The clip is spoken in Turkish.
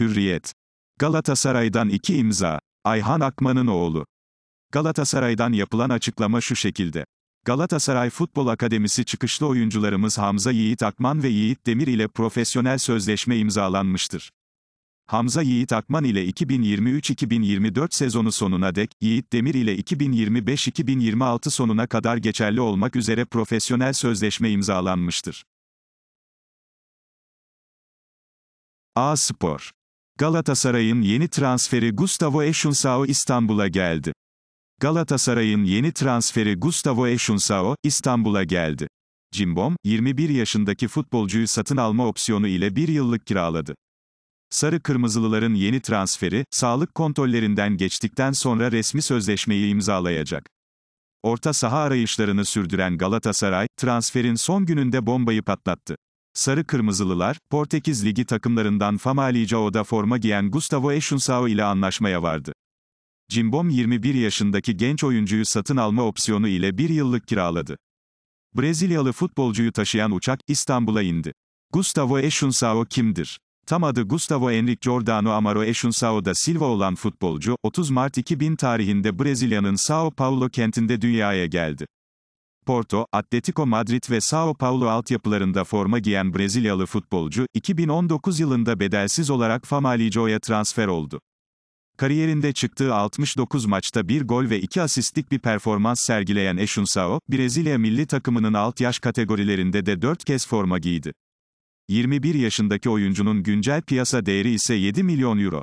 Hürriyet. Galatasaray'dan iki imza. Ayhan Akman'ın oğlu. Galatasaray'dan yapılan açıklama şu şekilde. Galatasaray Futbol Akademisi çıkışlı oyuncularımız Hamza Yiğit Akman ve Yiğit Demir ile profesyonel sözleşme imzalanmıştır. Hamza Yiğit Akman ile 2023-2024 sezonu sonuna dek, Yiğit Demir ile 2025-2026 sonuna kadar geçerli olmak üzere profesyonel sözleşme imzalanmıştır. A Spor Galatasaray'ın yeni transferi Gustavo Eşunsao İstanbul'a geldi. Galatasaray'ın yeni transferi Gustavo Eşunsao İstanbul'a geldi. Cimbom, 21 yaşındaki futbolcuyu satın alma opsiyonu ile bir yıllık kiraladı. Sarı Kırmızılıların yeni transferi, sağlık kontrollerinden geçtikten sonra resmi sözleşmeyi imzalayacak. Orta saha arayışlarını sürdüren Galatasaray, transferin son gününde bombayı patlattı. Sarı Kırmızılılar, Portekiz Ligi takımlarından Famalicão'da forma giyen Gustavo Eşunsao ile anlaşmaya vardı. Cimbom 21 yaşındaki genç oyuncuyu satın alma opsiyonu ile bir yıllık kiraladı. Brezilyalı futbolcuyu taşıyan uçak, İstanbul'a indi. Gustavo Eşunsao kimdir? Tam adı Gustavo Henrique Giordano Amaro Eşunsao da Silva olan futbolcu, 30 Mart 2000 tarihinde Brezilya'nın São Paulo kentinde dünyaya geldi. Porto, Atletico Madrid ve Sao Paulo altyapılarında forma giyen Brezilyalı futbolcu, 2019 yılında bedelsiz olarak Famalico'ya transfer oldu. Kariyerinde çıktığı 69 maçta bir gol ve iki asistlik bir performans sergileyen Eşunsao, Brezilya milli takımının alt yaş kategorilerinde de 4 kez forma giydi. 21 yaşındaki oyuncunun güncel piyasa değeri ise 7 milyon euro.